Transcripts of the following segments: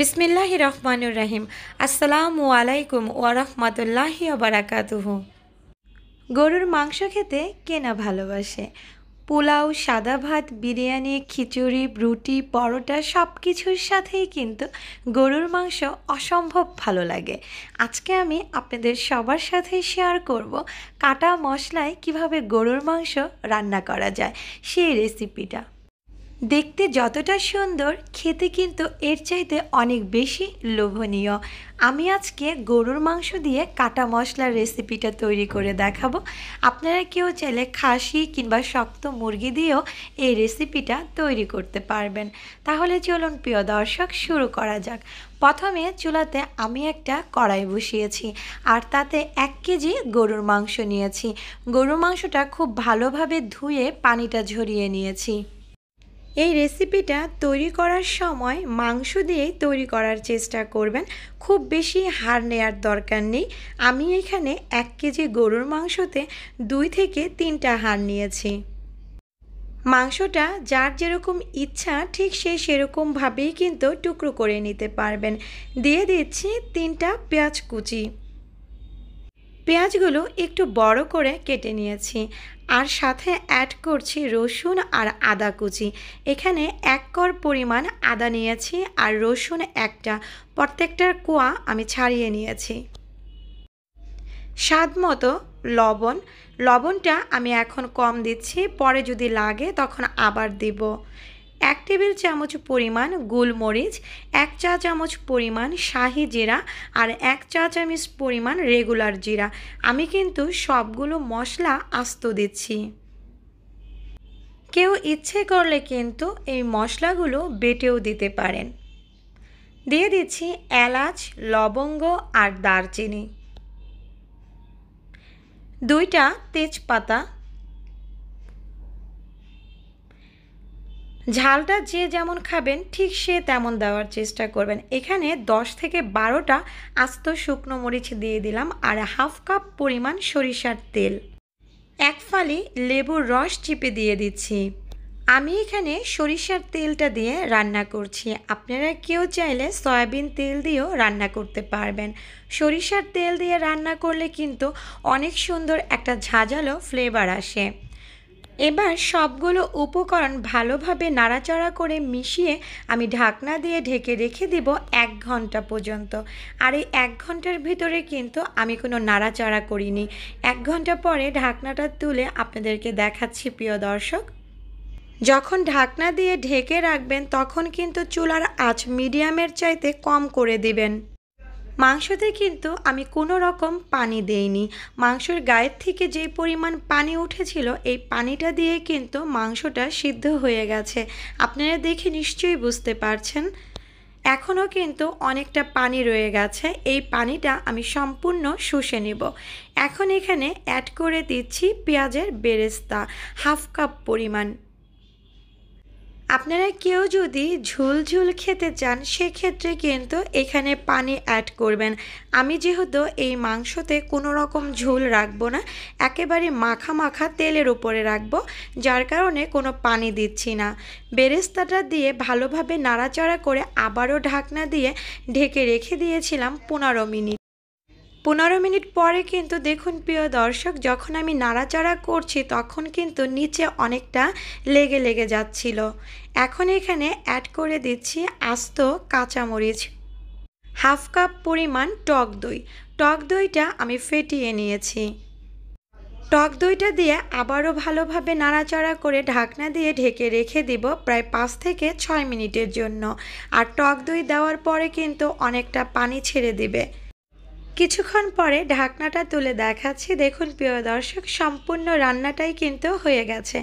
বিসমিল্লাহ রহমানুর রাহিম আসসালামু আলাইকুম ওয়ারহমতুল্লাহি আবরাকাতুহ গরুর মাংস খেতে কেনা ভালোবাসে পোলাও সাদা ভাত বিরিয়ানি খিচুড়ি রুটি পরোটা সব কিছুর সাথেই কিন্তু গরুর মাংস অসম্ভব ভালো লাগে আজকে আমি আপনাদের সবার সাথে শেয়ার করব কাটা মশলায় কিভাবে গরুর মাংস রান্না করা যায় সেই রেসিপিটা দেখতে যতটা সুন্দর খেতে কিন্তু এর চাইতে অনেক বেশি লোভনীয় আমি আজকে গরুর মাংস দিয়ে কাটা মশলার রেসিপিটা তৈরি করে দেখাবো আপনারা কেউ চাইলে খাসি কিংবা শক্ত মুরগি দিয়েও এই রেসিপিটা তৈরি করতে পারবেন তাহলে চলুন প্রিয় দর্শক শুরু করা যাক প্রথমে চুলাতে আমি একটা কড়াই বসিয়েছি আর তাতে এক কেজি গরুর মাংস নিয়েছি গরুর মাংসটা খুব ভালোভাবে ধুয়ে পানিটা ঝরিয়ে নিয়েছি এই রেসিপিটা তৈরি করার সময় মাংস দিয়ে তৈরি করার চেষ্টা করবেন খুব বেশি হার নেয়ার দরকার নেই আমি এখানে এক কেজি গরুর মাংসতে দুই থেকে তিনটা হার নিয়েছি মাংসটা যার যেরকম ইচ্ছা ঠিক সে সেরকমভাবেই কিন্তু টুকরো করে নিতে পারবেন দিয়ে দিচ্ছি তিনটা পেঁয়াজ কুচি পেঁয়াজগুলো একটু বড় করে কেটে নিয়েছি আর সাথে অ্যাড করছি রসুন আর আদা কুচি এখানে এক কর পরিমাণ আদা নিয়েছি আর রসুন একটা প্রত্যেকটার কোয়া আমি ছাড়িয়ে নিয়েছি স্বাদ মতো লবণ লবণটা আমি এখন কম দিচ্ছি পরে যদি লাগে তখন আবার দিব এক টেবিল চামচ পরিমাণ গোলমরিচ এক চা চামচ পরিমাণ শাহি জিরা আর এক চা চামচ পরিমাণ রেগুলার জিরা আমি কিন্তু সবগুলো মশলা আস্ত দিচ্ছি কেউ ইচ্ছে করলে কিন্তু এই মশলাগুলো বেটেও দিতে পারেন দিয়ে দিচ্ছি এলাচ লবঙ্গ আর দারচিনি দুইটা তেজপাতা ঝালটা যে যেমন খাবেন ঠিক সে তেমন দেওয়ার চেষ্টা করবেন এখানে 10 থেকে বারোটা আস্ত শুকনো মরিচ দিয়ে দিলাম আর হাফ কাপ পরিমাণ সরিষার তেল এক ফালি লেবুর রস চিপে দিয়ে দিচ্ছি আমি এখানে সরিষার তেলটা দিয়ে রান্না করছি আপনারা কেউ চাইলে সয়াবিন তেল দিয়েও রান্না করতে পারবেন সরিষার তেল দিয়ে রান্না করলে কিন্তু অনেক সুন্দর একটা ঝাঁঝালো ফ্লেভার আসে এবার সবগুলো উপকরণ ভালোভাবে নাড়াচাড়া করে মিশিয়ে আমি ঢাকনা দিয়ে ঢেকে রেখে দেব এক ঘন্টা পর্যন্ত আর এই এক ঘন্টার ভিতরে কিন্তু আমি কোনো নাড়াচাড়া করিনি এক ঘন্টা পরে ঢাকনাটা তুলে আপনাদেরকে দেখাচ্ছি প্রিয় দর্শক যখন ঢাকনা দিয়ে ঢেকে রাখবেন তখন কিন্তু চুলার আঁচ মিডিয়ামের চাইতে কম করে দিবেন মাংসতে কিন্তু আমি কোনো রকম পানি দেইনি মাংসর গায়ের থেকে যে পরিমাণ পানি উঠেছিল এই পানিটা দিয়ে কিন্তু মাংসটা সিদ্ধ হয়ে গেছে আপনারা দেখে নিশ্চয়ই বুঝতে পারছেন এখনও কিন্তু অনেকটা পানি রয়ে গেছে এই পানিটা আমি সম্পূর্ণ শুষে নেব এখন এখানে অ্যাড করে দিচ্ছি পেঁয়াজের বেরেস্তা হাফ কাপ পরিমাণ আপনারা কেউ যদি ঝুলঝুল খেতে চান সেক্ষেত্রে কিন্তু এখানে পানি অ্যাড করবেন আমি যেহেতু এই মাংসতে কোনো রকম ঝুল রাখবো না একেবারে মাখা মাখা তেলের উপরে রাখবো যার কারণে কোনো পানি দিচ্ছি না বেরেস্তাটা দিয়ে ভালোভাবে নাড়াচাড়া করে আবারও ঢাকনা দিয়ে ঢেকে রেখে দিয়েছিলাম পনেরো মিনিট পনেরো মিনিট পরে কিন্তু দেখুন প্রিয় দর্শক যখন আমি নাড়াচাড়া করছি তখন কিন্তু নিচে অনেকটা লেগে লেগে যাচ্ছিল এখন এখানে অ্যাড করে দিচ্ছি আস্ত কাঁচামরিচ হাফ কাপ পরিমাণ টক দই টক দইটা আমি ফেটিয়ে নিয়েছি টক দইটা দিয়ে আবারও ভালোভাবে নাড়াচাড়া করে ঢাকনা দিয়ে ঢেকে রেখে দিব প্রায় পাঁচ থেকে ছয় মিনিটের জন্য আর টক দই দেওয়ার পরে কিন্তু অনেকটা পানি ছেড়ে দিবে কিছুক্ষণ পরে ঢাকনাটা তুলে দেখাচ্ছি দেখুন প্রিয় দর্শক সম্পূর্ণ রান্নাটাই কিন্তু হয়ে গেছে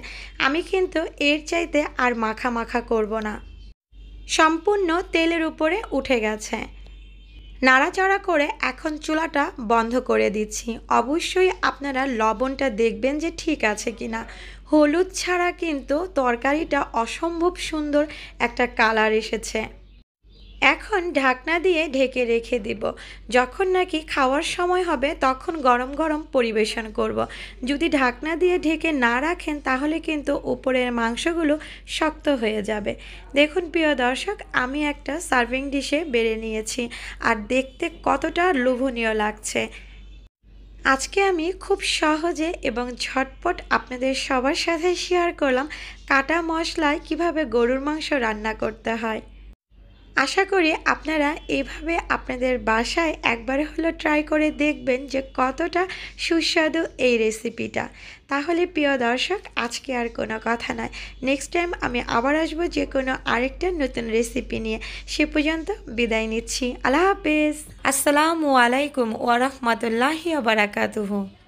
আমি কিন্তু এর চাইতে আর মাখা মাখা করব না সম্পূর্ণ তেলের উপরে উঠে গেছে নাড়াচাড়া করে এখন চুলাটা বন্ধ করে দিচ্ছি অবশ্যই আপনারা লবণটা দেখবেন যে ঠিক আছে কি না হলুদ ছাড়া কিন্তু তরকারিটা অসম্ভব সুন্দর একটা কালার এসেছে এখন ঢাকনা দিয়ে ঢেকে রেখে দিব যখন নাকি খাওয়ার সময় হবে তখন গরম গরম পরিবেশন করব। যদি ঢাকনা দিয়ে ঢেকে না রাখেন তাহলে কিন্তু উপরের মাংসগুলো শক্ত হয়ে যাবে দেখুন প্রিয় দর্শক আমি একটা সার্ভিং ডিশে বেড়ে নিয়েছি আর দেখতে কতটা লোভনীয় লাগছে আজকে আমি খুব সহজে এবং ঝটপট আপনাদের সবার সাথে শেয়ার করলাম কাটা মশলায় কিভাবে গরুর মাংস রান্না করতে হয় আশা করি আপনারা এভাবে আপনাদের বাসায় একবার হলো ট্রাই করে দেখবেন যে কতটা সুস্বাদু এই রেসিপিটা তাহলে প্রিয় দর্শক আজকে আর কোনো কথা নয় নেক্সট টাইম আমি আবার আসবো যে কোনো আরেকটা নতুন রেসিপি নিয়ে সে পর্যন্ত বিদায় নিচ্ছি আল্লাহ হাফেজ আসসালামু আলাইকুম ওয়ারহমতুল্লাহি আবরাকাতুহু